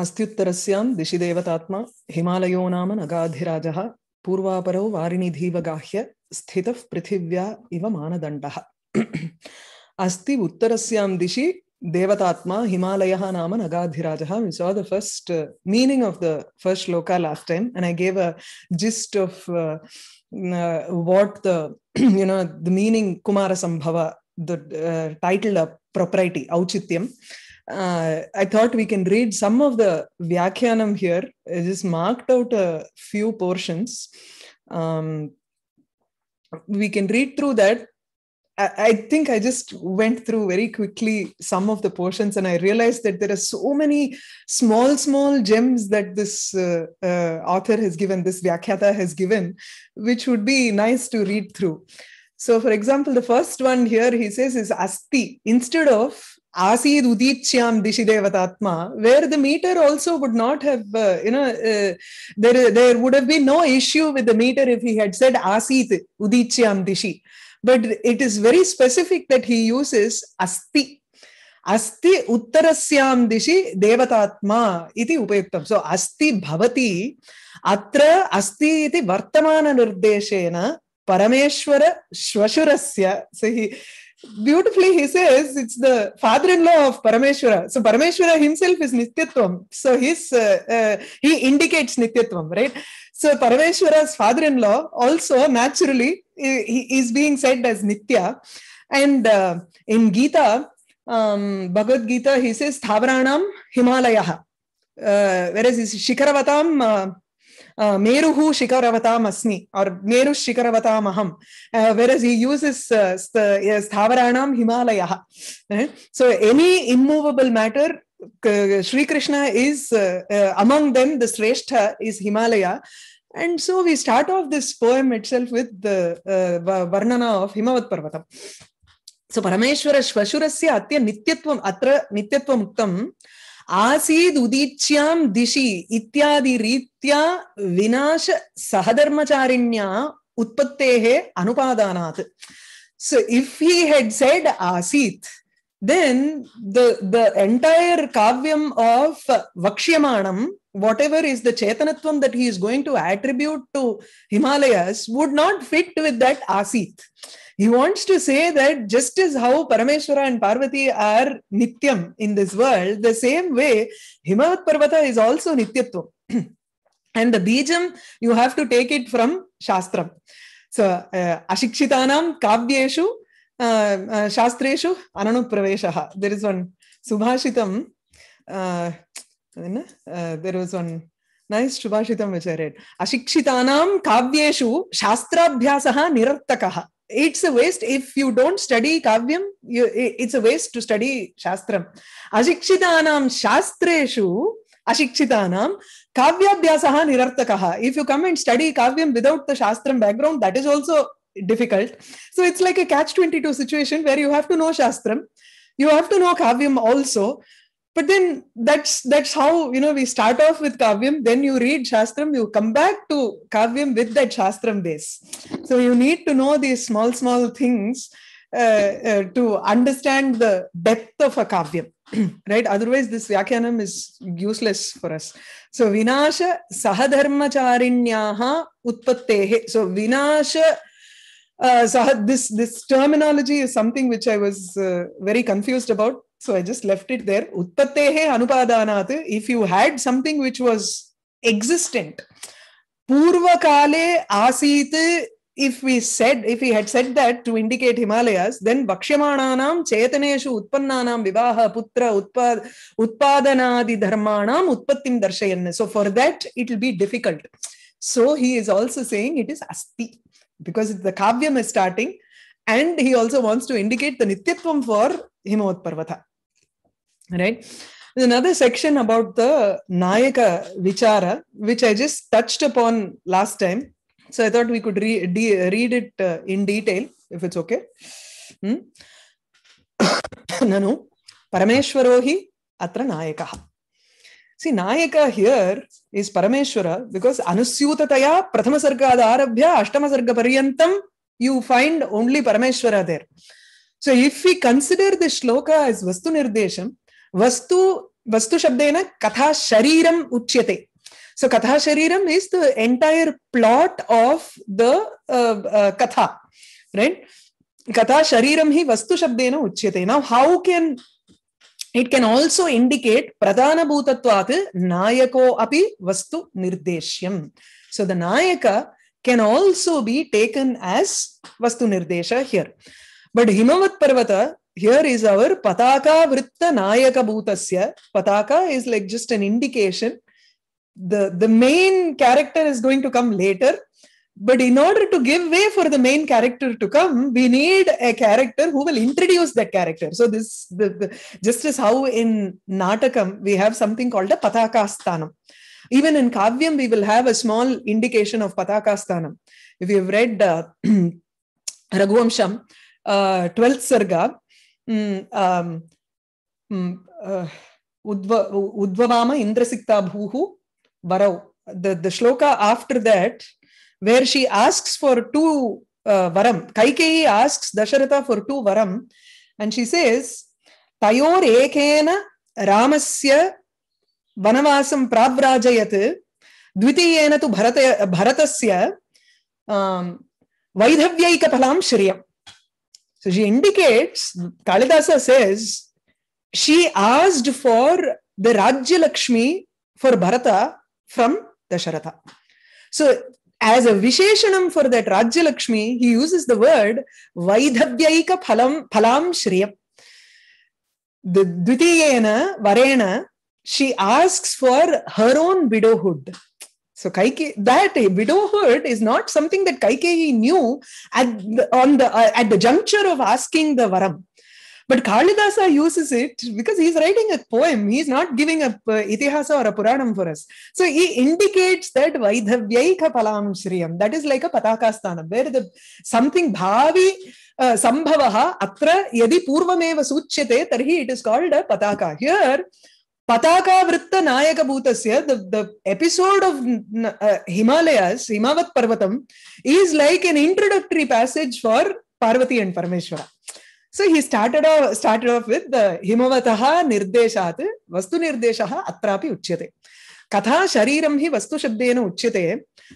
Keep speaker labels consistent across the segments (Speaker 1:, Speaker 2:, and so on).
Speaker 1: अस्त्युत्तरस्यां दिशि देवतात्मा हिमालयो नाम नगाधिराजः पूर्वापरौ वारिनिधीवगाह्य स्थितः पृथिव्या इव मानदण्डः अस्ति उत्तरस्यां दिशि देवतात्मा हिमालय नाम नगाधिराजः we saw the first meaning of the first लोका last time and I gave a gist of what the you know the meaning Kumarasambhava the title propriety औचित्यम uh, I thought we can read some of the Vyakhyanam here. I just marked out a few portions. Um, we can read through that. I, think I just went through very quickly some of the portions, and I realized that there are so many small, small gems that this uh, uh, author has given, this Vyakhata has given, which would be nice to read through. So, for example, the first one here he says is asti instead of Asir Udichyam Dishidevatatma, where the meter also would not have, uh, you know, uh, there, there would have been no issue with the meter if he had said Asit Udichyam Dishi. But it is very specific that he uses Asti. Asti Uttarasyam Dishi Devatatma iti upayuktam. So Asti Bhavati, Atra Asti iti Vartamana Nirdeshena Parameshwara Shvashurasya. So beautifully he says it's the father-in-law of parameshwara so parameshwara himself is nityatvam so his uh, uh, he indicates nityatvam right so parameshwara's father-in-law also naturally he is being said as nitya and uh, in gita um, bhagavad gita he says thavaranam himalaya uh, whereas is shikharavatam uh, Meruhu Shikaravatam Asmi or Meru Shikaravatam Aham. Uh, whereas he uses uh, Sthavaranam Himalayaha. Uh, so any immovable matter Sri Krishna is uh, uh, among them, the Sreshtha is Himalaya. And so we start off this poem itself with the uh, Varnana of Himavat Parvatam. So Parameshwara Shvashurasya Atya Nityatvam Atra Nityatvam Uktam आसीद् उदीच्यां दिशि इत्यादि रीत्या विनाश सहधर्मचारिण्या उत्पत्तेः अनुपादानात् so if he had said asit then the the entire kavyam of vakshyamanam whatever is the chetanatvam that he is going to attribute to himalayas would not fit with that asit He wants to say that just as how Parameshwara and Parvati are Nityam in this world, the same way Himavat Parvata is also nityatva, and the Bijam, you have to take it from Shastram. So, uh, Ashikshitanam Kavyeshu uh, uh, Shastreshu Ananupraveshaha. There is one Subhashitam. Uh, uh, there was one nice Subhashitam which I read. Ashikshitanam Kavyeshu shastrabhyasaha Nirartakaha it's a waste if you don't study kavyam you, it's a waste to study shastram ashikshitanam shastreshu ashikshitanam kavyabhyasaha nirarthakaha if you come and study kavyam without the shastram background that is also difficult so it's like a catch 22 situation where you have to know shastram you have to know kavyam also but then that's that's how you know we start off with kavyam then you read shastram you come back to kavyam with that shastram base so you need to know these small small things uh, uh, to understand the depth of a kavyam right otherwise this vyakyanam is useless for us so vinasha sahadharmachariniyaha utpattehe so vinasha uh, so this this terminology is something which I was uh, very confused about. So I just left it there. Uttatehe anupadanat. If you had something which was existent, Purva Kale Asit, if we said, if we had said that to indicate Himalayas, then Bhakshamananam Chetaneshu Utpannanam Vivaha Putra Utpad, Utpadanadi Dharmanam Utpattim Darshayan. So for that, it will be difficult. So he is also saying it is Asti because the Kavyam is starting and he also wants to indicate the Nityatvam for Himavut Parvata right there's another section about the Nayaka Vichara, which I just touched upon last time. So I thought we could read it uh, in detail, if it's okay. Hmm? Nanu Parameshwaro hi atra Nayaka. See, Nayaka here is Parameshvara because Anusyutataya Prathama Sarga Adarabhya Ashtama Sarga Paryantam, you find only Parameshvara there. So if we consider the sloka as Vastu Nirdesham, वस्तु वस्तु शब्द है ना कथा शरीरम उच्यते so कथा शरीरम is the entire plot of the कथा राइट कथा शरीरम ही वस्तु शब्द है ना उच्यते now how can it can also indicate प्रधान भूतत्वात् नायको अपि वस्तु निर्देश्यम सो द नायक can also be taken as वस्तु निर्देश हियर बट हिमवत पर्वत here is our pataka vritta nayaka bhutasya. Pataka is like just an indication. The, the main character is going to come later. But in order to give way for the main character to come, we need a character who will introduce that character. So this, the, the, just as how in Natakam, we have something called a Patakasthanam. Even in Kavyam, we will have a small indication of Patakasthanam. If you've read uh, Raghuvamsham, uh, 12th Sarga, उद्वाम इंद्रसिक्ता भूः वरौ the shloka after that where she asks for two वरम Kaikeyi asks Dasharatha for two वरम and she says तयोर एकेन रामस्य वनवासं प्राव्राजयत् द्वितीयेन तु भरत भरतस्य वैधव्यैकफलां श्रियम् So she indicates, Kalidasa says, she asked for the Rajya Lakshmi for Bharata from Dasharatha. So as a Visheshanam for that Rajya Lakshmi, he uses the word Vaidhavyaika Phalam, phalam Shriya. The Dvitiyena Varena, she asks for her own widowhood. So Kaike, that widowhood is not something that Kaikeyi knew at the, on the uh, at the juncture of asking the varam. But Kalidasa uses it because he's writing a poem. He's not giving a uh, itihasa or a puranam for us. So he indicates that vaidhavyaika palam shriyam. That is like a patakasthana where the something bhavi uh, sambhavaha atra yadi purvameva suchyate tarhi it is called a pataka. Here Patakavrttanayakabhutasya, the, the episode of uh, Himalayas, Himavat Parvatam, is like an introductory passage for Parvati and Parameshwara. So he started off, started off with the Himavataha Nirdeshat, Vastu Nirdeshaha Atrapi Uchyate. कथा शरीरं हि वस्तुशब्देन उच्यते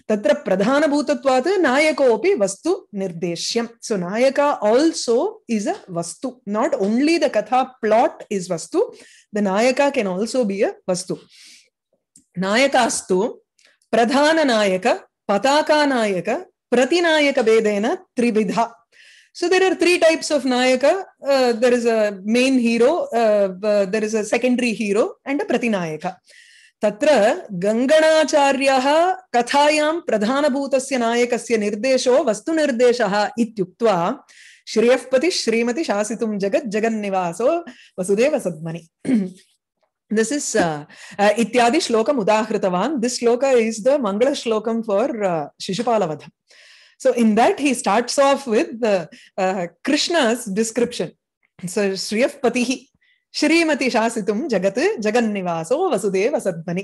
Speaker 1: तत्र प्रधानभूतत्वात् नायकोऽपि वस्तु निर्देश्यं so नायका आल्सो इस् अ वस्तु नाट् ओन्ली द कथा प्लाट् इस् वस्तु द नायका केन् आल्सो बि अ वस्तु नायकास्तु प्रधाननायक पताकानायक प्रतिनायकभेदेन त्रिविधा So there are three types of Nayaka. Uh, there is a main hero, uh, uh, there is a secondary hero, and a Pratinayaka. तत्र गङ्गणाचार्यः कथायां प्रधानभूतस्य नायकस्य निर्देशो वस्तुनिर्देशः इत्युक्त्वा श्रेयःपति श्रीमति शासितुं जगज्जगन्निवासो वसुदेवसद्मनि दिस् इस् uh, uh, इत्यादि श्लोकम् उदाहृतवान् दिस् श्लोक इज द मङ्गलश्लोकं for Shishupalavadham so in that he starts off with Krishna's description so श्रेयःपतिः श्रीमती शासी शासितुं जगत् जगन्निवासो वसुदेव सद्मनि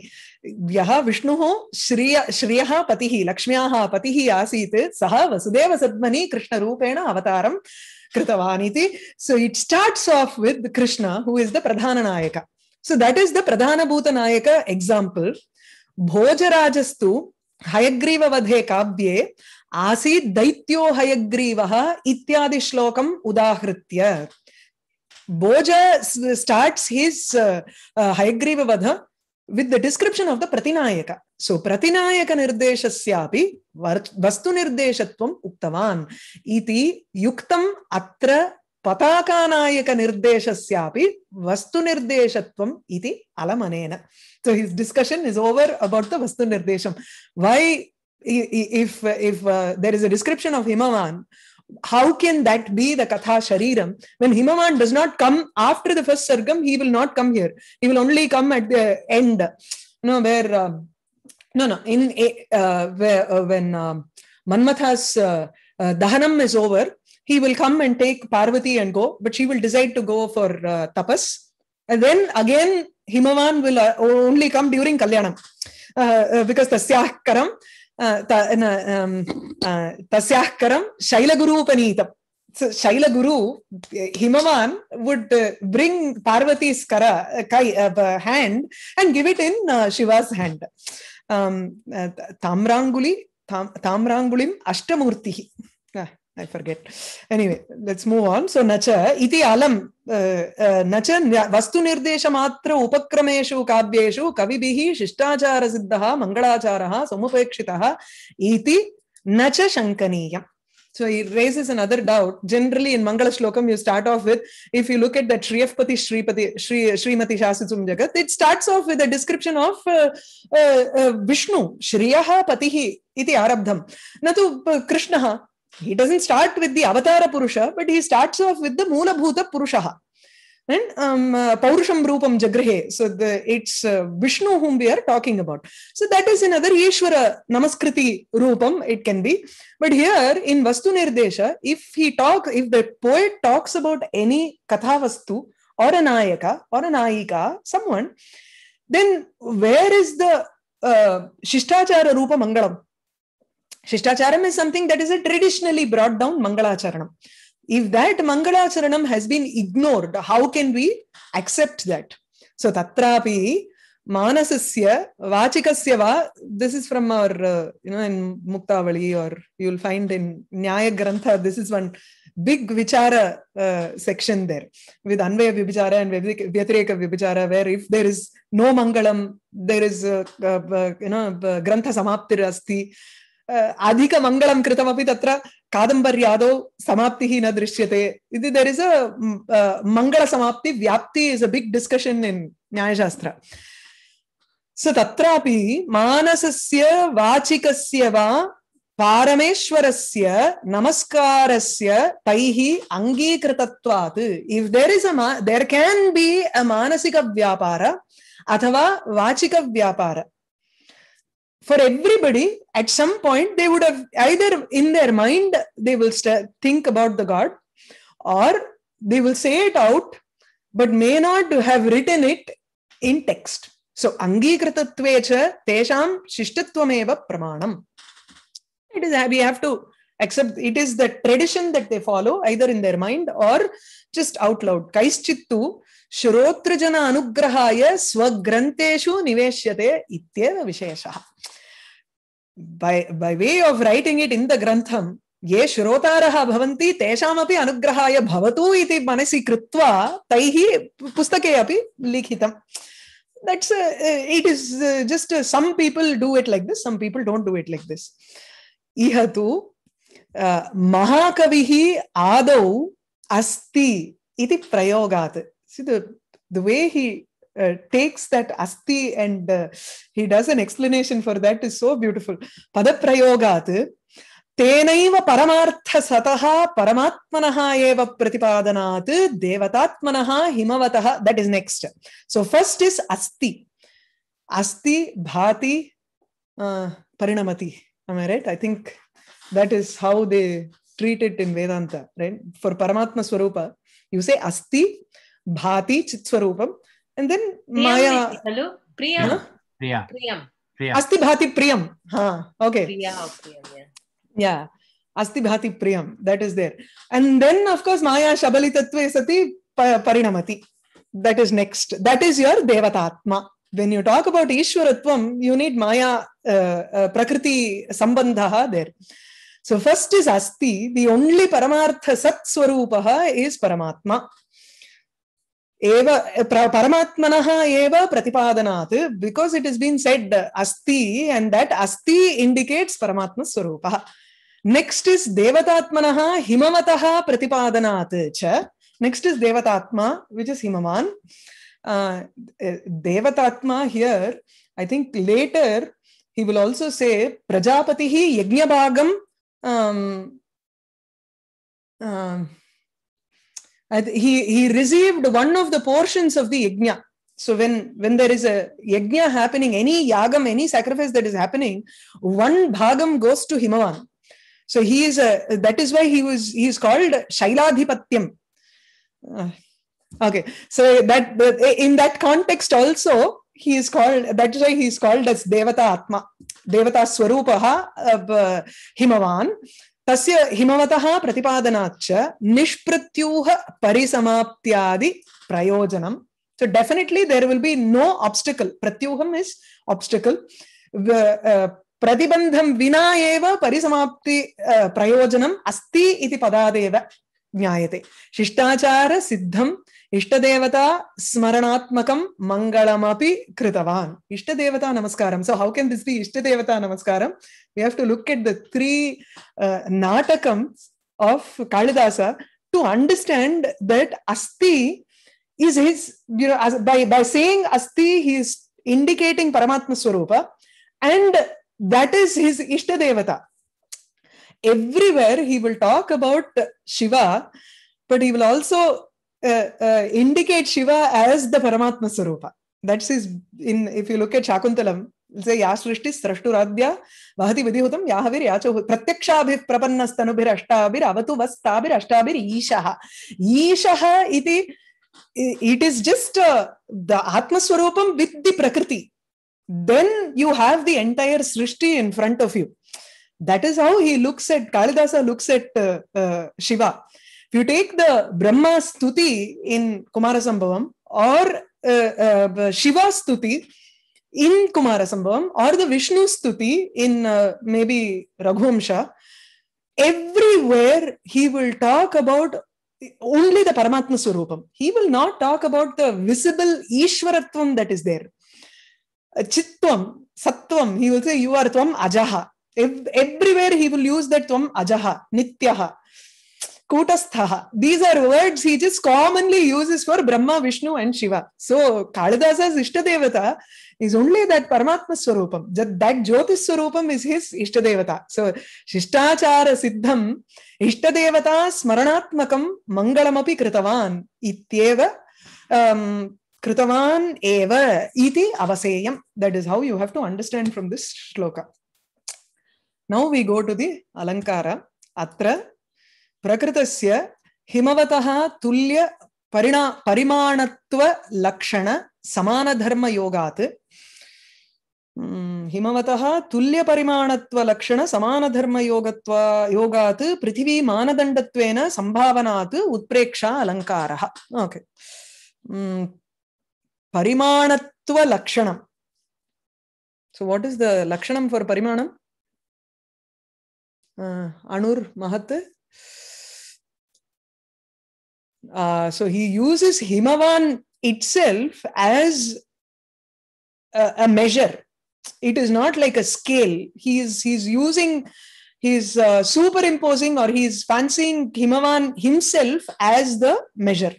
Speaker 1: यः विष्णुः श्रिय श्रियः पतिः लक्ष्म्याः पतिः आसीत सह वसुदेव सद्मनि कृष्ण रूपेण अवतारम इति so it starts off with Krishna who is the प्रधान नायक सो दट् इज द प्रधान भूत नायक एग्जाम्पल भोजराजस्तु हयग्रीव वधे काव्ये आसी दैत्यो हयग्रीव इत्यादि श्लोकम उदाहृत्य Boja starts his uh, uh, Hayagriva Vadha with the description of the Pratinayaka. So Pratinayaka Nirdeshasyapi Vastu Nirdeshatvam Uktavan Iti Yuktam Atra Patakanaayaka Nirdeshasyapi Vastu Nirdeshatvam Iti Alamanena. So his discussion is over about the Vastu Nirdesham. Why if if uh, there is a description of Himavan how can that be the Katha Shariram? When Himavan does not come after the first Sargam, he will not come here. He will only come at the end, you know, where, um, no, no, in eh, uh, where, uh, when um, Manmatha's uh, uh, Dahanam is over, he will come and take Parvati and go, but she will decide to go for uh, tapas. And then again, Himavan will uh, only come during Kalyanam. because the karam तस्याः करं शैलगुरूपनीतं Shailaguru, Himavan would bring Parvati's kara, kai, uh, hand and give it in uh, Shiva's hand. Um, uh, tamranguli, tam, tamrangulim ashtamurtihi. I forget. Anyway, let's move on. So nacha iti alam nacha vastu nirdesha matra upakrameshu kavyeshu kavibihi shishtaachara siddhaha mangalacharaha samupekshitaha iti nacha shankaniyam. So he raises another doubt. Generally, in Mangala Shlokam, you start off with, if you look at that Shriyapati Shripati, Shri, Srimati Shasitsum Jagat, it starts off with a description of uh, uh, uh, Vishnu, Shriyaha Patihi iti Arabdham. Natu uh, Krishnaha, he doesn't start with the avatara purusha but he starts off with the moolabhuta purushaha and um, uh, Paurusham Rupam So the, it's uh, Vishnu whom we are talking about. So that is another Ishvara Namaskriti Rupam, it can be. But here in Vastu Nirdesha, if he talk, if the poet talks about any Kathavastu or a Nayaka or a Nayika, someone, then where is the uh, Shishtachara Rupa Mangalam? Shishtacharam is something that is traditionally brought down Mangalacharanam. If that Mangalacharanam has been ignored, how can we accept that? So tatrapi manasasya vachikasya this is from our, uh, you know, in Muktavali or you'll find in Nyaya Grantha, this is one big vichara uh, section there with anvaya vichara and vyatireka vichara where if there is no mangalam there is uh, uh, you know grantha samaptir अधिकमङ्गलं कृतमपि तत्र कादम्बर्यादौ समाप्तिः न दृश्यते इति there is a मङ्गलसमाप्ति व्याप्ति is a big discussion in Nyayashastra so तत्रापि मानसस्य वाचिकस्य वा पारमेश्वरस्य नमस्कारस्य तैः अङ्गीकृतत्वात् if there is a there can be a मानसिकव्यापार अथवा वाचिकव्यापार for everybody at some point they would have either in their mind they will st- think about the god or they will say it out but may not have written it in text so angikratatve cha tesham shishtatvam pramanam it is we have to accept it is the tradition that they follow either in their mind or just out loud kaischittu shrotrajana anugrahaya swagranteshu niveshyate ityeva visheshah by by way of writing it in the grantham ये श्रोतारः भवन्ति तेषामपि अनुग्रहाय भवतु इति मनसि कृत्वा तैः पुस्तके अपि लिखितम् that's a, it is just a, some people do it like this some people don't do it like this Ihatu तु महाकविः आदौ अस्ति इति प्रयोगात् see the the way he Uh, takes that asti and uh, he does an explanation for that is so beautiful. Padaprayogat तेनैव परमार्थसतः परमात्मनः एव प्रतिपादनात् देवतात्मनः हिमवतः that is next so first is asti. अस्ति भाति uh, parinamati. am i right i think that is how they treat it in vedanta right for paramatma swarupa you say asti bhati chit swarupam and then priyam maya
Speaker 2: hello priyam huh? priya priyam priya asti
Speaker 1: bhati priyam ha huh. okay priya priyam yeah yeah asti bhati priyam that is there and then of course maya shabalitatve sati parinamati that is next that is your devatatma when you talk about ishwaratvam you need maya uh, uh, prakriti sambandha there so first is asti the only paramartha sat swarupaha is paramatma एव परमात्मनः एव प्रतिपादनात् because it has been said अस्ति and that अस्ति indicates परमात्मस्वरूपः next is देवतात्मनः हिमवतः प्रतिपादनात् च देवतात्मा देवतात्मा here I think later he also say he, he received one of the portions of the yajna. So when, when there is a yajna happening, any yagam, any sacrifice that is happening, one bhagam goes to Himavan. So he is a, that is why he was, he is called Shailadhipatyam. Uh, okay. So that, in that context also, he is called, that is why he is called as Devata Atma, Devata Swarupaha, uh, Himavan. तस्य हिमवतः प्रतिपादनाच्च निष्प्रत्यूह परिसमाप्त्यादि प्रयोजनम सो definitely there will be no obstacle pratyuham is obstacle प्रतिबन्धं विना एव परिसमाप्ति प्रयोजनम् अस्ति इति पदादेव ज्ञायते शिष्टाचारसिद्धं ಇಷ್ಟದೇವತಾ ಸ್ಮರಣಾತ್ಮಕಂ ಮಂಗಳಮಪಿ ಕೃತವಾನ್ ಇಷ್ಟದೇವತಾ ನಮಸ್ಕಾರಂ so how can this be ಇಷ್ಟದೇವತಾ ನಮಸ್ಕಾರಂ we have to look at the three ನಾಟಕಂ of Kalidasa to understand that ಅಸ್ತಿ is his you know by by saying ಅಸ್ತಿ ಹಿ ಇಸ್ ಇಂಡಿಕೇಟಿಂಗ್ ಪರಮಾತ್ಮ ಸ್ವರೂಪ ಅಂಡ್ ದಟ್ ಈಸ್ ಹಿಸ್ ಇಷ್ಟದೇವತಾ everywhere he will talk about Shiva, but he will also uh, uh, indicate Shiva as the Paramatma Sarupa. That's his, in, if you look at Shakuntalam, say या सृष्टि स्रष्टुराद्या वहति विधिहुतं याहविर् याचो प्रत्यक्षाभिः प्रपन्नस्तनुभिरष्टाभिरवतु वस्ताभिरष्टाभिरीशः Ishaha. iti, it is just uh, the atmaswarupam with the prakriti then you have the entire srishti in front of you that is how he looks at kalidasa looks at uh, uh, shiva if you take the Brahma Stuti in Kumarasambhavam or uh, uh, uh, Shiva Stuti in Kumarasambhavam or the Vishnu Stuti in uh, maybe Raghuvamsha, everywhere he will talk about only the Paramatma Surupam. He will not talk about the visible Ishwaratvam that is there. Chitvam, Sattvam, he will say, You are Tvam Ajaha. everywhere he will use that Tvam Ajaha, Nityaha. Kutastha. These are words he just commonly uses for Brahma, Vishnu, and Shiva. So Kalidasa's Ishtadevata is only that Paramatma Swarupam. That, that Jyotish is his Ishtadevata. So Shishtachara Siddham Ishtadevata Smaranatmakam Mangalamapi Kritavan Ityeva um, Kritavan Eva Iti Avaseyam. That is how you have to understand from this sloka. Now we go to the Alankara. Atra பிரகிருத்திய ஹிமவதா துல்லிய பரிணா பரிமாணத்துவ லக்ஷண சமான தர்ம யோகாத் ஹிமவதா துல்லிய பரிமாணத்துவ லக்ஷண சமான தர்ம யோகத்வா யோகாத் பிருத்திவி மானதண்டத்துவேன சம்பாவனாத் உத்பிரேக்ஷா அலங்காரா okay பரிமாணத்துவ லக்ஷணம் so what is the லக்ஷணம் for பரிமாணம் அணுர் மகத்து Uh, so he uses Himavan itself as a, a, measure. It is not like a scale. he he's using he's uh, superimposing or he's fancying Himavan himself as the measure.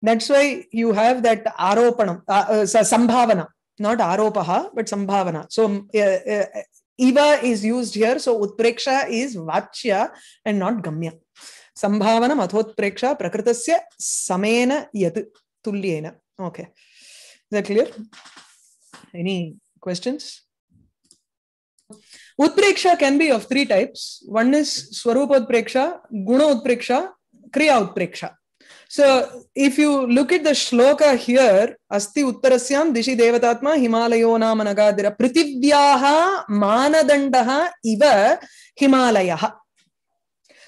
Speaker 1: That's why you have that aropanam, uh, uh, sambhavana, not aropaha, but sambhavana. So uh, uh, Eva is used here. So Utpreksha is vachya and not gamya. സംഭാവനം അഥോത്പ്രേക്ഷ പ്രകൃതസ്യ സമേന Okay, is that clear? Any questions? Utpraksha can be of three types. One is Swarupa praksha, Guna Utpreksha, Kriya Utpreksha. So if you look at the shloka here, Asti Uttarasyam Dishi Devatatma Himalayo Namanagadira Prithivyaha Manadandaha Iva Himalayaha.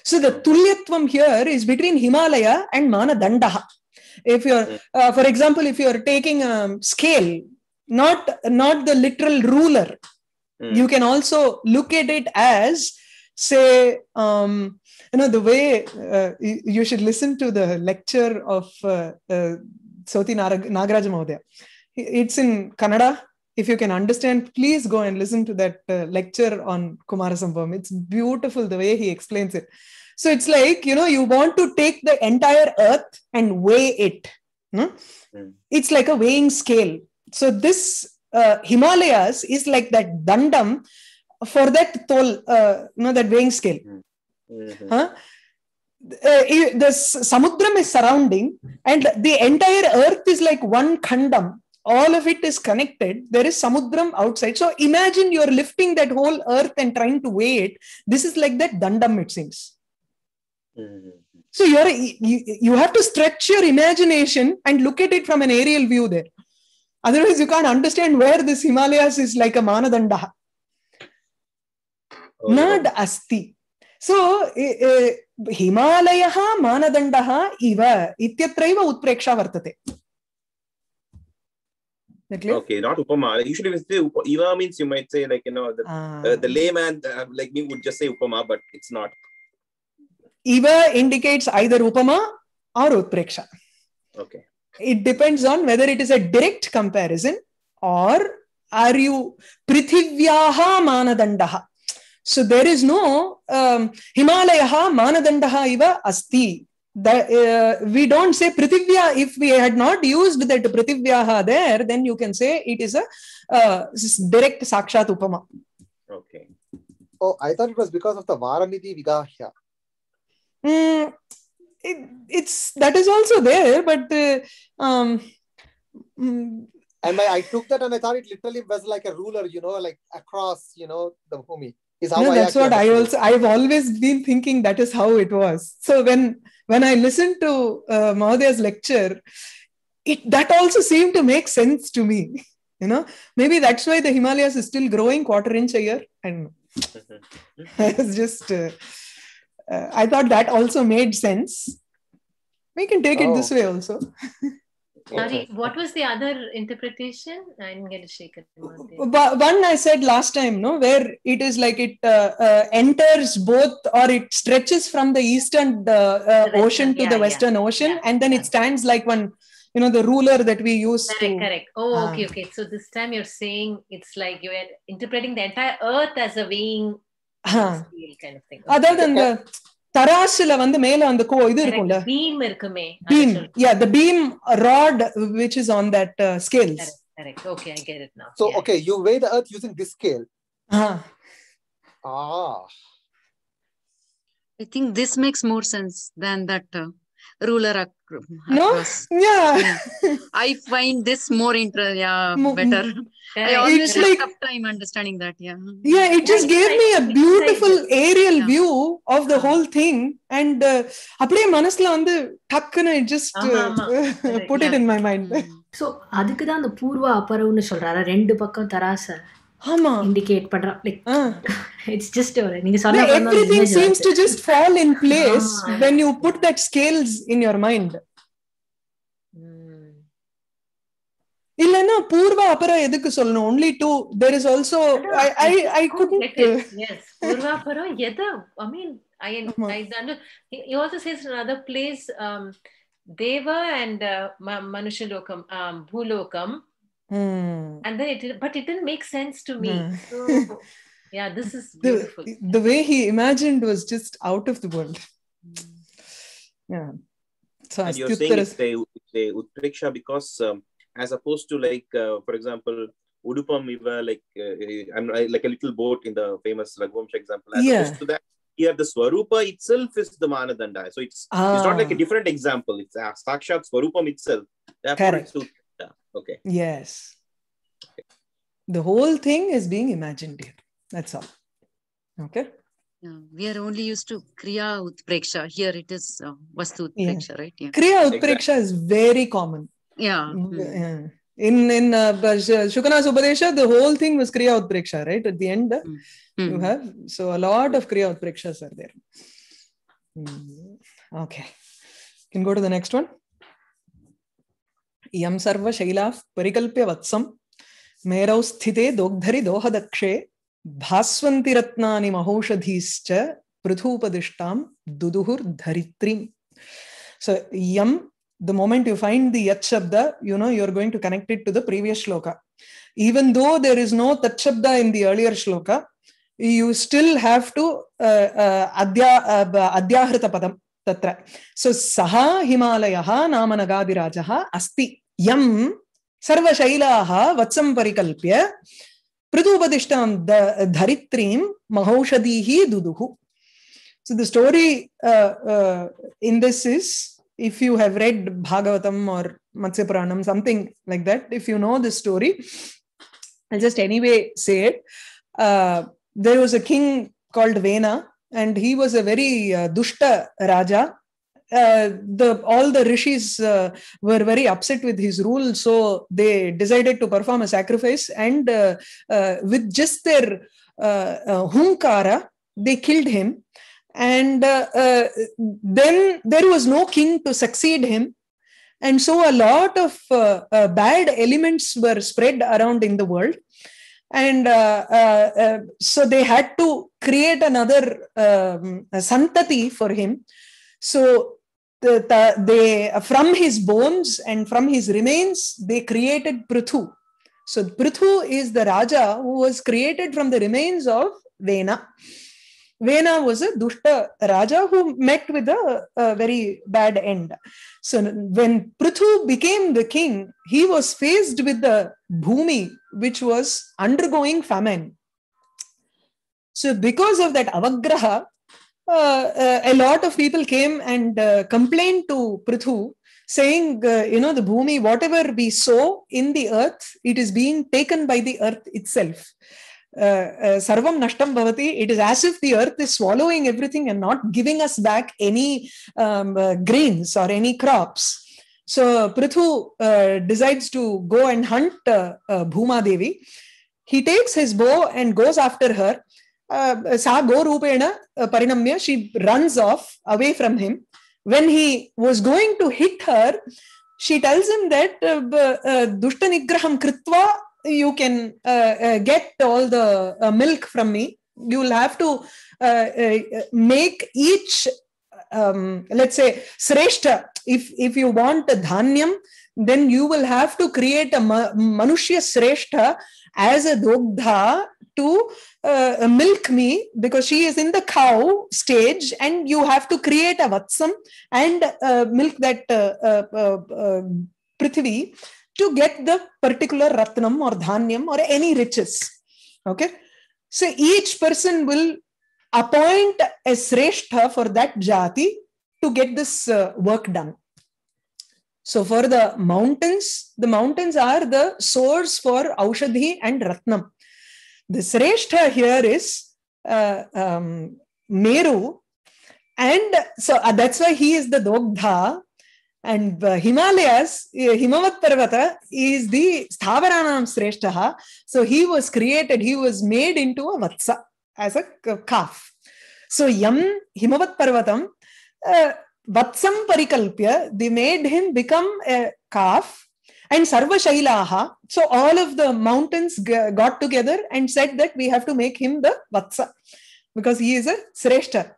Speaker 1: So the tulyatvam here is between Himalaya and Manadandaha. If you're, hmm. uh, for example, if you're taking a um, scale, not not the literal ruler, mm. you can also look at it as, say, um, you know, the way uh, you, should listen to the lecture of uh, uh, Soti Mahodaya. It's in Kannada if you can understand, please go and listen to that uh, lecture on Kumarasambhavam. It's beautiful the way he explains it. So it's like, you know, you want to take the entire earth and weigh it. No? Mm. Hmm. It's like a weighing scale. So this uh, Himalayas is like that dandam for that tol, uh, you know, that weighing scale. Hmm. Mm-hmm. Huh? Uh, the samudram is surrounding and the entire earth is like one khandam all of it is connected. There is samudram outside. So imagine you're lifting that whole earth and trying to weigh it. This is like that dandam, it seems. Mm-hmm. So you're you, you have to stretch your imagination and look at it from an aerial view there. Otherwise, you can't understand where this Himalayas is like a manadanda. Oh, Nad yeah. asti. सो हिमालयः मानदण्डः इव इत्यत्रैव उत्प्रेक्षा वर्तते
Speaker 2: Cliff? Okay, not upama. Usually we say upa, Eva means you might say like you know the, ah. uh, the layman uh, like me would just say upama, but it's not.
Speaker 1: Eva indicates either upama or utpreksha. Okay. It depends on whether it is a direct comparison or are you prithivyaha manadandaha. So there is no um, Himalayaha manadandaha eva asti. that uh, we don't say prithivya if we had not used that prithivya there then you can say it is a uh, direct sakshat upama okay oh
Speaker 2: i thought it was because of the varanidhi vigahya mm,
Speaker 1: it, it's
Speaker 2: that is also there but uh, um, mm, and I, I took that and i thought it literally was like a ruler you know like across you know the bhumi no, that's what i
Speaker 1: also i've always been thinking that is how it was so when when i listened to uh, Mahadev's lecture it that also seemed to make sense to me you know maybe that's why the himalayas is still growing quarter inch a year i don't know it's just uh, uh, i thought that also made sense we can take oh. it this oh. way also
Speaker 2: Sorry, what was the other interpretation? I didn't get a it.
Speaker 1: One I said last time, no, where it is like it uh, uh, enters both or it stretches from the eastern uh, ocean to yeah, the western yeah. ocean, yeah. and then it stands like one, you know, the ruler that we use. Correct, to, correct. Oh, uh, okay, okay.
Speaker 2: So this time you're saying it's like you are interpreting the entire earth as a weighing kind of thing. Okay. Other than the
Speaker 1: தராசுல வந்து மேல அந்த கோ இது இருக்கும்ல
Speaker 2: beam இருக்குமே
Speaker 1: beam yeah the beam rod which is on that uh, scales
Speaker 2: correct okay i get it now so yeah. okay you weigh the earth using this scale ah ah i think this makes more sense than that uh, ruler across. no? Yeah. yeah. I find this more interesting. Yeah, Mo- better. Yeah. I always it's like, tough time understanding that. Yeah. Yeah, it just yeah, gave me a beautiful
Speaker 1: aerial yeah. view of the whole thing, and uh அப்படியே மனசுல வந்து
Speaker 2: டக்குன்னு just uh, uh-huh, put it in my mind. So அதுக்கு தான் அந்த பூர்வா அப்பறவுன்னு சொல்றாரு ரெண்டு பக்கம் தராசை ஆமா இண்டிகேட் பண்றான் லைக் இட்ஸ் ஜஸ்ட் நீங்க சொன்ன everything seems to
Speaker 1: just fall in place when you put that scales in your mind இல்லனா பூர்வா அப்புறம் எதுக்கு சொல்லணும் only two there is also I I I couldn't yes
Speaker 2: பூர்வா அப்புறம் எத I mean I I he also says another place um deva and uh, manushalokam um bhulokam Mm. And then it, but it didn't make sense to me. Yeah. Hmm. So, yeah, this is beautiful.
Speaker 1: The, the, way he imagined was just out of the world. Hmm. Yeah. So and you're saying it's
Speaker 2: the, they Utpreksha because um, as opposed to like, uh, for example, Udupam Iva, like uh, uh I'm like a little boat in the famous Raghuvamsha example. As yeah. to that, here the Swarupa itself is the Manadanda. So it's ah. it's not like a ah. different example. It's uh, Sakshat Swarupam itself. Therefore, Correct. it's Okay.
Speaker 1: Yes. The whole thing is being imagined here. That's all. Okay.
Speaker 2: Yeah, we are only used to Kriya Utpreksha. Here it is uh, Vastu Utpreksha, yeah. right? Yeah.
Speaker 1: Kriya Utpreksha exactly. is very common.
Speaker 2: Yeah. Mm, hmm. yeah.
Speaker 1: In in uh, Shukana's Upadesha, the whole thing was Kriya Utpreksha, right? At the end, uh, mm-hmm. you hmm. have. So a lot of Kriya Utprekshas are there.
Speaker 2: Mm.
Speaker 1: Okay. can go to the next one. Yam sarva इयं सर्वशैलाः परिकल्प्य वत्सं मेरौ स्थिते दोग्धरि दोहदक्षे भास्वन्ति रत्नानि महौषधीश्च पृथूपदिष्टां दुदुहुर्धरित्रीम् So yam, the moment you find the yat shabda, you know you're going to connect it to the previous shloka. Even though there is no tat shabda in the earlier shloka, you still have to uh, uh, adya, uh, adyahrita padam So saha himalayaha namanagabirajaha asti. यं सर्वशैलाः वत्सं परिकल्प्य पृथुपदिष्टां धरित्रीं महौषधीः दुदुः So the story uh, uh, in this is, if you have read Bhagavatam or Matsya Puranam, something like that, if you know this story, I'll just anyway say it. Uh, there was a king called Vena, and he was a very dushta Raja Uh, the all the rishis uh, were very upset with his rule so they decided to perform a sacrifice and uh, uh with just their uh, hunkara they killed him and then there was no king to succeed him and so a lot of bad elements were spread around in the world and uh, uh, uh, so they had to create another um, santati for him so the, the, they from his bones and from his remains they created prithu so prithu is the raja who was created from the remains of vena vena was a dushta raja who met with a, a very bad end so when prithu became the king he was faced with the bhumi which was undergoing famine so because of that avagraha uh, uh, a lot of people came and uh, complained to Prithu saying, uh, you know, the bhumi, whatever we sow in the earth, it is being taken by the earth itself. Sarvam nashtam bhavati, it is as if the earth is swallowing everything and not giving us back any um, uh, grains or any crops. So Prithu uh, decides to go and hunt Bhuma Devi. He takes his bow and goes after her. सा गोरूपेण parinamya she runs off away from him when he was going to hit her she tells him that dushta nigraham kritva you can get all the milk from me you will have to make each um, let's say sreshta if if you want dhanyam then you will have to create a ma- manushya sreshta as a dogdha to uh, milk me because she is in the cow stage and you have to create a vatsam and uh, milk that uh, uh, uh, uh prithvi to get the particular ratnam or dhanyam or any riches. Okay. So each person will appoint a sreshtha for that jati to get this work done. So for the mountains, the mountains are the source for Aushadhi and Ratnam. The Sreshta here is uh, um, Meru. And so uh, that's why he is the Dogdha. And uh, Himalayas, uh, Himavat Parvata is the Sthavaranam Sreshtaha. So he was created, he was made into a Vatsa as a calf. So Yam Himavat Parvatam, uh, Vatsam Parikalpya, they made him become a calf and sarva shailaaha, so all of the mountains got together and said that we have to make him the Vatsa because he is a Sreshta.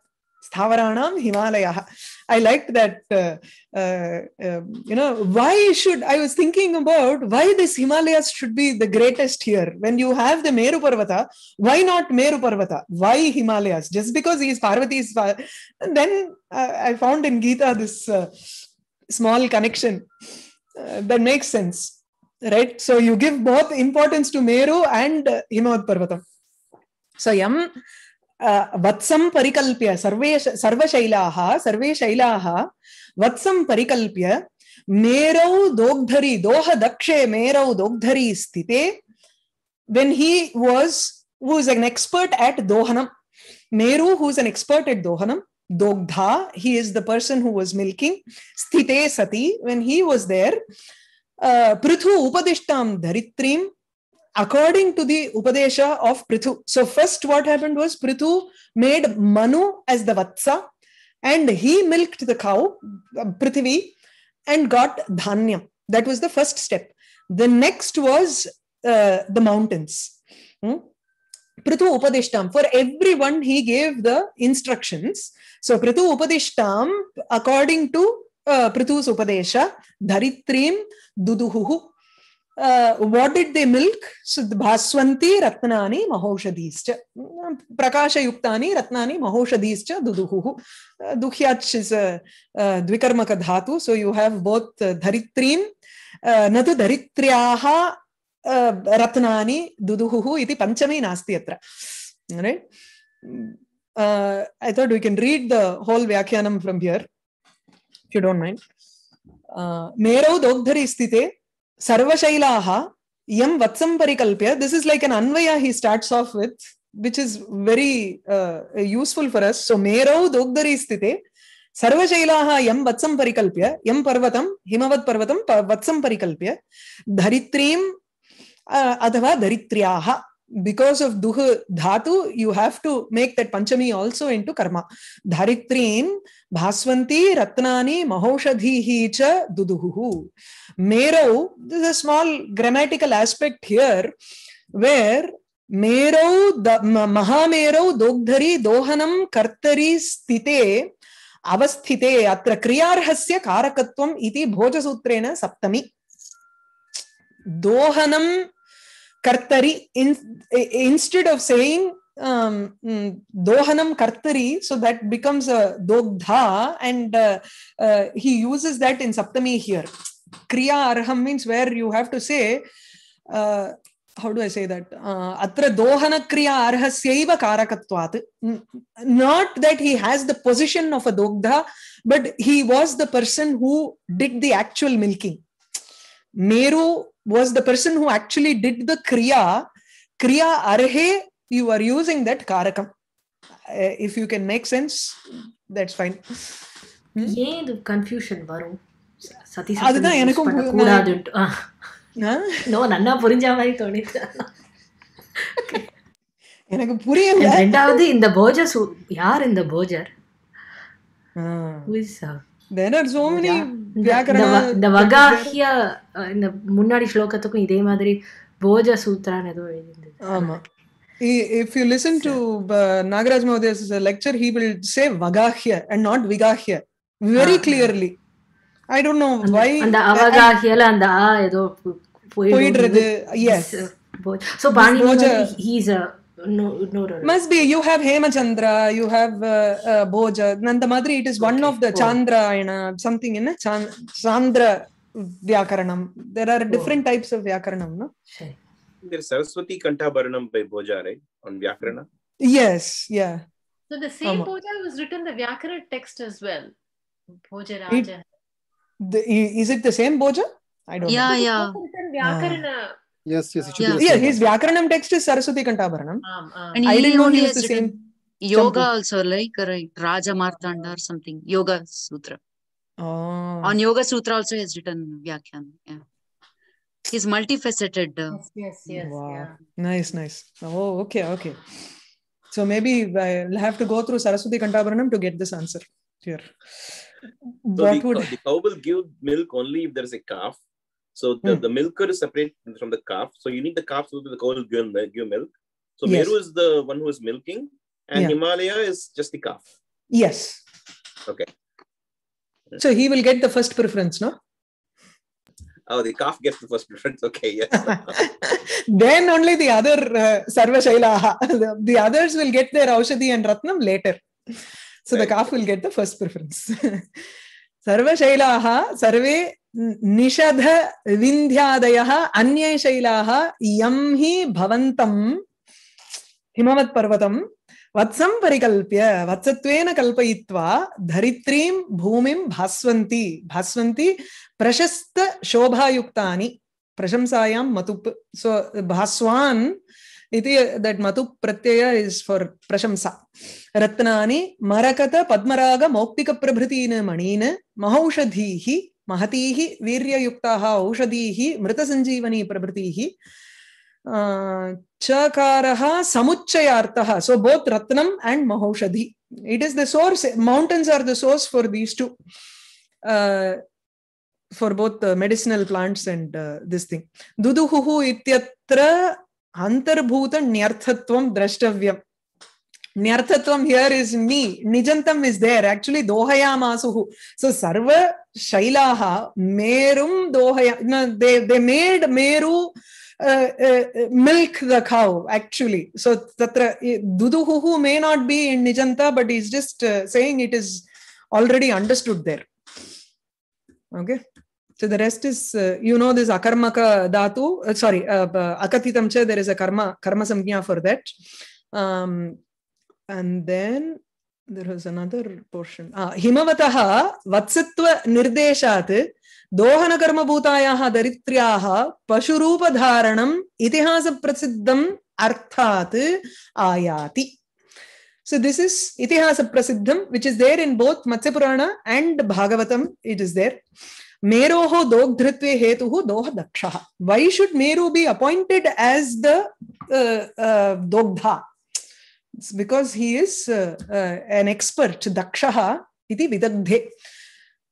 Speaker 1: Sthavaranam himalaya. I liked that, uh, uh, um, you know, why should, I was thinking about why this Himalayas should be the greatest here. When you have the Meru Parvata, why not Meru Parvata? Why Himalayas? Just because he is Parvati's then uh, I found in Gita this uh, small connection uh, that makes sense right so you give both importance to meru and uh, himavat parvatam so yam uh, vatsam parikalpya sarve sarva shailaha sarve shailaha vatsam parikalpya merau dogdhari doha dakshe merau dogdhari stite when he was who is an expert at dohanam meru who is an expert at dohanam Dogdha, he is the person who was milking, Stite Sati, when he was there, uh, Prithu Upadishtam Dharitrim, according to the Upadesha of Prithu. So, first what happened was Prithu made Manu as the Vatsa and he milked the cow, uh, Prithvi, and got Dhanya. That was the first step. The next was uh, the mountains. Hmm? Prithu Upadishtam. For everyone, he gave the instructions. So Prithu Upadishtam, according to uh, Prithu's Upadesha, Dharitrim duduhu Uh, what did they milk? So Bhaswanti Ratnani mahoshadhisch Prakasha Yuktani Ratnani mahoshadhisch duduhu Uh, Dukhyach is a uh, Dvikarmaka dhatu. So you have both uh, Dharitrim. Uh, natu dharitryaha रत्नानि दुदुहुः इति पञ्चमी नास्ति अत्र right? uh, I thought we can read the whole Vyakhyanam from here, if you don't mind. Uh, Merau Dogdhari Sthite Sarvashailaha Yam Vatsam Parikalpya. This is like an Anvaya he starts off with, which is very uh, useful for us. So, Merau Dogdhari Sthite सर्वशैलाः यं वत्सं परिकल्प्य यं पर्वतं हिमवत् पर्वतं वत्सं परिकल्प्य धरित्रीं अथवा दरित्र्याः because of duh dhatu you have to make that panchami also into karma dharitrin bhasvanti ratnani mahoshadhihi cha duduhu merau this is a small grammatical aspect here where merau mahamerau dogdhari dohanam kartari sthite अवस्थिते अत्र क्रियार्हस्य कारकत्वम् इति भोजसूत्रेण सप्तमी दोहनम् kartari in, instead of saying um, dohanam mm, kartari, so that becomes a dogdha, and uh, uh, he uses that in Saptami here. Kriya arham means where you have to say, uh, how do I say that? Atra dohana kriya arhasyaiva karakatvat. Not that he has the position of a dogdha, but he was the person who did the actual milking. Meru was the person who actually did the kriya. Kriya arhe, you are using that karakam. Uh, if you can make sense, that's fine. ஏன் இது confusion வரும்
Speaker 2: சதி அதுதான் எனக்கும் கூடாதுன்ட்டு நன்னா புரிஞ்ச மாதிரி தோணுது எனக்கு புரியல ரெண்டாவது இந்த போஜர் யார் இந்த போஜர் there இந்த முன்னாடி ஸ்லோகத்துக்கும் இதே மாதிரி போஜ
Speaker 1: சூத்ரான்னு ஏதோ எழுதிருந்தது ஆமா if you listen to uh, nagaraj mahoday's lecture he will say vagahya and not vigahya very clearly i don't know why அந்த அவகாஹ்யல அந்த ஆ ஏதோ போயிடுறது yes
Speaker 2: so bani he is a no no no, no.
Speaker 1: must be you have hemachandra you have uh, uh, boja nanda madri it is one okay. of the chandra oh. and something in a chan- chandra vyakaranam there are different oh. types of vyakaranam no
Speaker 2: there's saraswati kantabharanam by boja right on vyakarana
Speaker 1: yes yeah
Speaker 2: so the same um, Bhoja was written the vyakara text as well Bhoja raja it,
Speaker 1: the, is it the same Bhoja? i don't yeah, know yeah yeah
Speaker 2: Vyakarana. Yes, yes. yeah. yeah, his
Speaker 1: Vyakranam text is Saraswati Kantabharanam. Um,
Speaker 2: um. And I didn't know he was the same. Yoga Champu. also, like right, Raja Martanda or something. Yoga Sutra. Oh. On Yoga Sutra also he has written Vyakyan. Yeah. He's multifaceted. Uh, yes, yes, yes. Wow. Yeah.
Speaker 1: Nice, nice. Oh, okay, okay. So maybe I'll have to go through Saraswati Kantabharanam to get this answer
Speaker 2: here. So what the, would... the cow will give milk only if there's a calf so the, mm. the milker is separate from the calf. So you need the calf be the cow give, give milk. So yes. Meru is the one who is milking, and yeah. Himalaya is just the calf. Yes. Okay. So
Speaker 1: he will get the first preference, no?
Speaker 2: Oh, the calf gets the first preference. Okay, yes.
Speaker 1: then only the other uh, Sarva Shailaha, the, the, others will get their Aushadhi and Ratnam later. So right. the calf will get the first preference. Sarva Shailaha, Sarve निषध विन्ध्यादयः अन्ये शैलाः यं हि भवन्तं हिमवत्पर्वतं वत्सं परिकल्प्य वत्सत्वेन कल्पयित्वा धरित्रीं भूमिं भास्वन्ति भास्वन्ति प्रशस्त शोभायुक्तानि प्रशंसायां मतुप् सो भास्वान् इति that मतु प्रत्यय is for प्रशंसा रत्नानि मरकत पद्मराग मौक्तिक प्रभृतीन मणीन महौषधीहि महती वीर्युक्ता औषधी मृत संजीवनी प्रभृति चकार समुच्चयार्थः सो बोथ रत्न एंड महौषधि it is the source mountains are the source for these two for both medicinal plants and this thing दुदुहुः इत्यत्र अन्तर्भूतण्यर्थत्वं द्रष्टव्यम् Nyartatvam here is me. Nijantam is there. Actually, Dohayamasuhu. So Sarva Shailaha Merum Dohaya. No, they, they made Meru uh, uh, milk the cow, actually. So Tatra Duduhuhu may not be in Nijanta, but he's just uh, saying it is already understood there. Okay. So the rest is, uh, you know, this akarmaka dhatu, uh, sorry, uh, akatitam cha, there is a karma, karma samkhya for that. Um, and then there was another portion. Ah, Himavataha Vatsitva Nirdeshat Dohana Karma Bhutayaha Daritriyaha Pashurupa Dharanam Itihasa Prasiddham Arthat Ayati. So this is Itihasa Prasiddham, which is there in both Matsya Purana and Bhagavatam. It is there. मेरोः दोग्धृत्वे हेतुः Doha दक्षः Why should Meru be appointed as the uh, uh, dogdha? It's because he is uh, uh, an expert, dakshaha iti vidagdhe,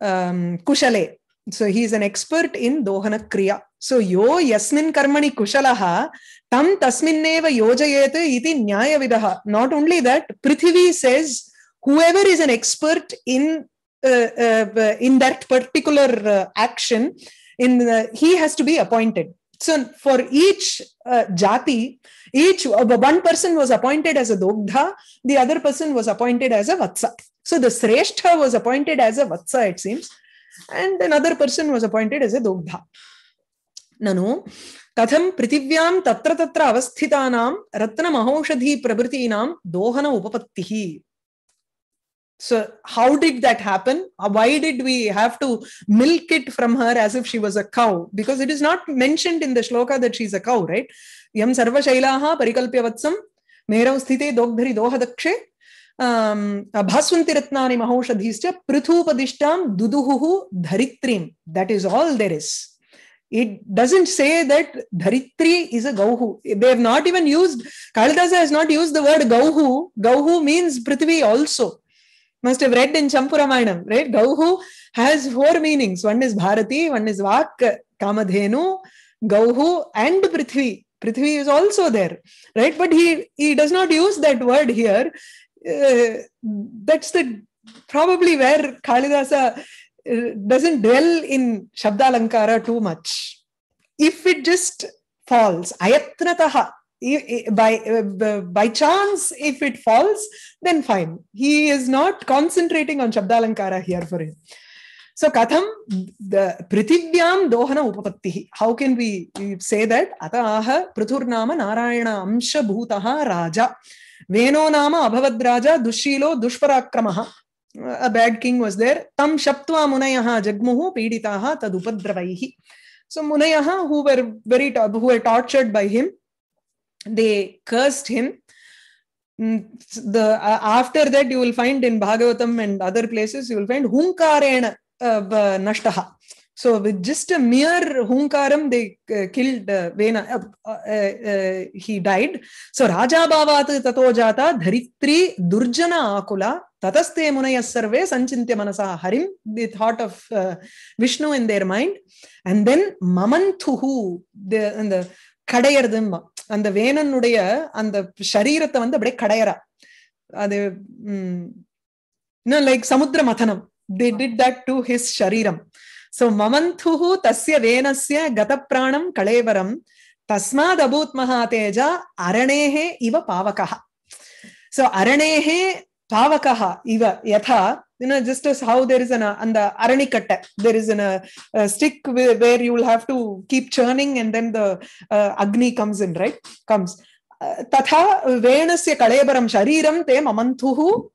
Speaker 1: um, kushale. So he is an expert in dohana kriya. So yo yasmin karmani kushalaha tam tasminneva yojayete iti nyaya vidaha. Not only that, Prithivi says, whoever is an expert in uh, uh in that particular uh, action, in the, he has to be appointed. So for each uh, jati, each uh, one person was appointed as a dogdha, the other person was appointed as a vatsa. So the sreshtha was appointed as a vatsa, it seems, and another person was appointed as a dogdha. ननु कथं पृथिव्यां तत्र तत्र अवस्थितानां रत्नमहौषधी प्रभृतीनां दोहन उपपत्तिः So, how did that happen? Uh, why did we have to milk it from her as if she was a cow? Because it is not mentioned in the shloka that she's a cow, right? Yam sarva shailaha parikalpya vatsam, merav sthite dogdhari dohadakshe, um, bhaswanti ratnani mahaushadhischa, prithupadishtam duduhuhu dharitrim. That is all there is. It doesn't say that Dharitri is a Gauhu. They have not even used, Kaldasa has not used the word Gauhu. Gauhu means Prithvi also must have read in Champuramanam, right? Gauhu has four meanings. One is Bharati, one is Vak, Kamadhenu, Gauhu, and Prithvi. Prithvi is also there, right? But he, he does not use that word here. Uh, that's the probably where Kalidasa uh, doesn't dwell in Shabdalankara too much. If it just falls, Ayatnataha by uh, by chance if it falls then fine he is not concentrating on shabdalankara here for him so katham the prithivyam dohana upapatti. how can we say that ataha nama narayana amsha bhutaha raja veno nama abhavad raja dushilo a bad king was there tam shaptva munayah jagmuhu piditah tadupadravaihi so munayah who were very who were tortured by him they cursed him mm, the uh, after that you will find in bhagavatam and other places you will find hunkarena uh, nashtaha so with just a mere hunkaram they uh, killed uh, vena uh, uh, uh, he died so raja bhavat tato jata dharitri durjana akula Tatasthe munayas sarve sanchintya manasa harim they thought of vishnu in their mind and then mamantuhu the and the kadayardhimma அந்த வேணனுடைய அந்த சரீரத்தை வந்து அப்படியே கடையறா அது இன்னும் like சமுத்திர மதனம் the did that to his ஷரீரம் சோ மமந்துஹு தஸ்ய கத பிராணம் கலேவரம் தஸ்மாத் அபூத் மகா தேஜா அரணேகே இவ பாவகா சோ அரணேகே Bhavakaha Eva Yatha, you know, just as how there is an uh, and aranikatta, there is an, uh, a stick where, you will have to keep churning and then the uh, Agni comes in, right? Comes. तथा uh, वेणस्य te शरीरं ते ममन्तुः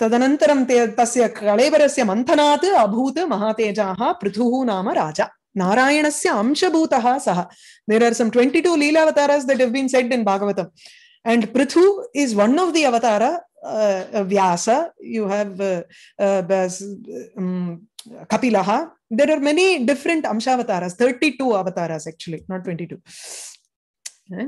Speaker 1: तदनन्तरं ते तस्य कलेबरस्य मन्थनात् अभूत् महातेजाः पृथुः नाम राजा नारायणस्य अंशभूतः सः There are some 22 lila लीलावतारास् that have been said in भागवतम् and prithu is one of the avatara uh, Vyasa, you have uh, uh, um, Kapilaha. There are many different Amshavataras, 32 avatars actually, not 22. Okay.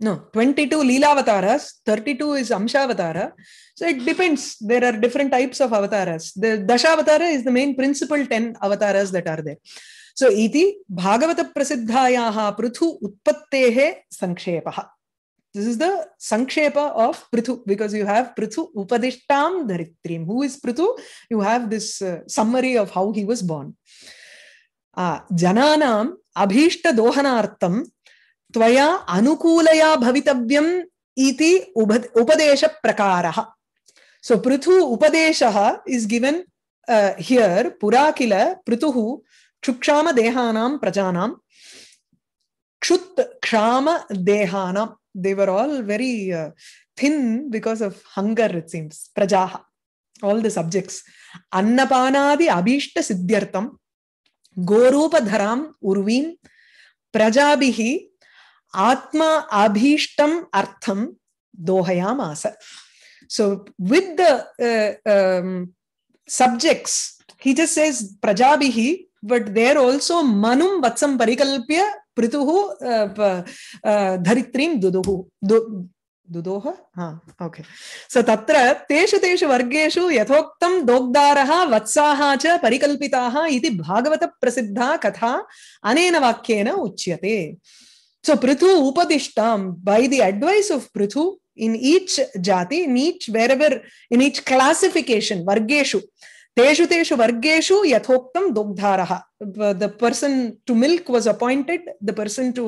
Speaker 1: No, 22 Leela avatars, 32 is Amshavatara. So it depends. There are different types of avatars. The Dashavatara is the main principal 10 avatars that are there. So iti Bhagavata Prasiddhayaha Pruthu Utpattehe Sankshepaha. This is the Sankshepa of Prithu because you have Prithu Upadishtam Dharitrim. Who is Prithu? You have this uh, summary of how he was born. Uh, ah, Jananam Abhishta Dohanartham Tvaya Anukulaya Bhavitavyam Iti Upadesha Prakaraha. So Prithu Upadeshaha is given uh, here, Purakila Prithu Chukshama Dehanam Prajanam Kshut Kshama Dehanam they were all very uh, thin because of hunger, it seems. Prajaha, all the subjects. Annapanadi abhishta siddhyartham, gorupadharam urvim, prajabihi, atma abhishtam artham, dohayamasa. So with the uh, um, subjects, he just says prajabihi, but there also manum vatsam parikalpya पृतुः धरित्रीं दुदुः दु दुदोह हा okay so तत्र तेषु तेषु वर्गेषु यथोक्तं दोग्धारः वत्साः च परिकल्पिताः इति भागवतप्रसिद्धा कथा अनेन वाक्येन उच्यते सो पृथु उपदिष्टां by the advice of Prithu in each जाति in each wherever in each classification vargeshu तेषु तेषु वर्गेषु यथोक्तं दुग्धारः the person to milk was appointed the person to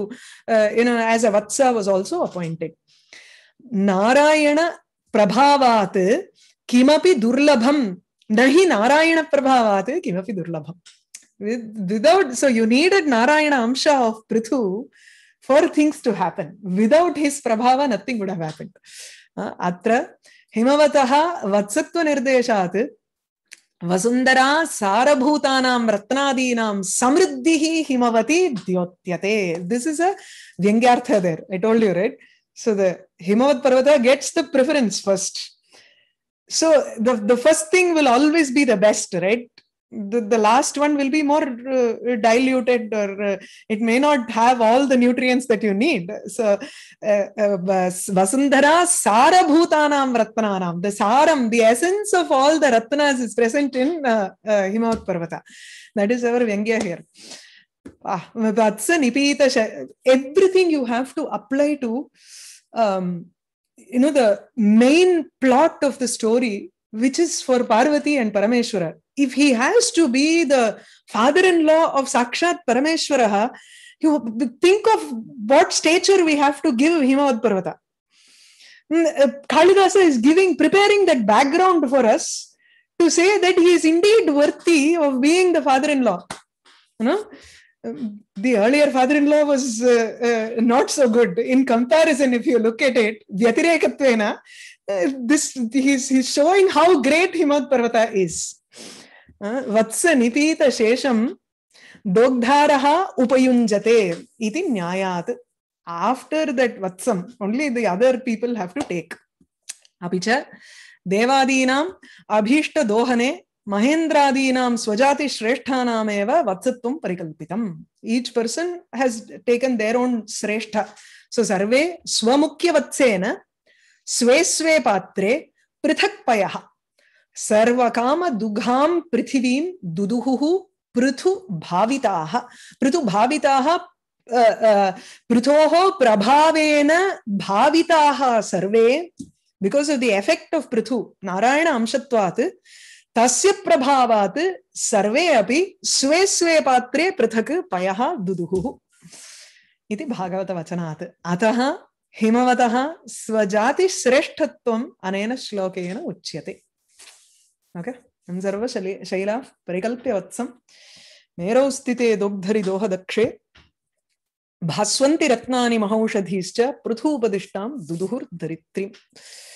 Speaker 1: know as a वत्स वास् आल्सो अपायिण्टेड् नारायण प्रभावात् किमपि दुर्लभं न हि नारायण किमपि दुर्लभम् without so you needed Narayana अंश of Prithu for things to happen without his प्रभाव नथिङ्ग् वुड् हेव् हेपन् अत्र हिमवतः वत्सत्वनिर्देशात् वसुंधरा सारभूतानां रत्नादीनां समृद्धि हिमवती द्योत्यते दिस इज अ व्यंग्यार्थ there I told you, right? so the himavat parvata gets the preference first so the the first thing will always be the best right the, the last one will be more uh, diluted or uh, it may not have all the nutrients that you need so uh, uh, vasundhara sara bhutanam ratnanam the saram the essence of all the ratnas is present in uh, uh, himavat parvata that is our vyangya here ah, that's an ipita everything you have to apply to um, you know the main plot of the story which is for Parvati and Parameshwara. If he has to be the father in law of Sakshat Parameshwara, you think of what stature we have to give Himavad Parvata. Mm, uh, Kalidasa is giving, preparing that background for us to say that he is indeed worthy of being the father in law. You know? Um, the earlier father in law was uh, uh, not so good in comparison, if you look at it. Uh, this he's, he's showing how great Himat Parvata is. वत्सनिपीतशेषं दोग्धारः उपयुञ्जते इति न्यायात् after that वत्सम् only the other people have to take अपि च देवादीनाम् अभीष्टदोहने महेन्द्रादीनां स्वजातिश्रेष्ठानामेव वत्सत्वं परिकल्पितम् each person has taken their own श्रेष्ठ सो सर्वे स्वमुख्यवत्सेन स्वे स्वे पात्रे पृथक् पय सर्व काम दुघाम पृथिवीं दुदुहुः पृथु भाविताः पृथु भाविताः पृथोः प्रभावेन भाविताः सर्वे because of the effect of Prithu Narayana अंशत्वात् तस्य प्रभावात् सर्वे अपि स्वे स्वे पात्रे पृथक् पयः दुदुहुः इति भागवत वचनात् अतः स्वजाति श्रेष्ठत्व अनेन श्लोक उच्यते ओके शैला परिकल्प्य वत्स मेरौ स्थिते दोह दक्षे भास्वन्ति रत्नानि महौषधीश्च पृथूपदिष्टां दुदुहुर्धरित्रीम्